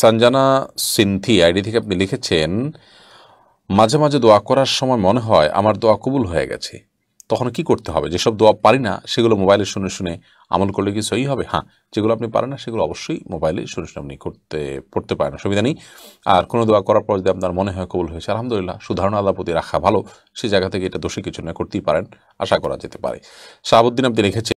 Sanjana সিন্থি ID থেকে আপনি লিখেছেন মাঝে মাঝে দোয়া করার সময় মনে হয় আমার দোয়া কবুল হয়ে গেছে তখন কি করতে হবে যেসব দোয়া পারি না সেগুলো মোবাইলে শুনে শুনে আমল করলে কি সহি হবে হ্যাঁ যেগুলো আপনি পারেন না সেগুলো অবশ্যই মোবাইলে শুনে শুনে আপনি করতে পড়তে পারেন অসুবিধা নেই আর কোনো দোয়া করার পর যদি আপনার মনে হয় কবুল হয়েছে আলহামদুলিল্লাহ সুধারণ আলাপতি রাখা ভালো সে জায়গা থেকে এটা দোষী কিছু না করতেই পারেন আশা করা যেতে পারে শাহাবুদ্দিন আপনি লিখেছেন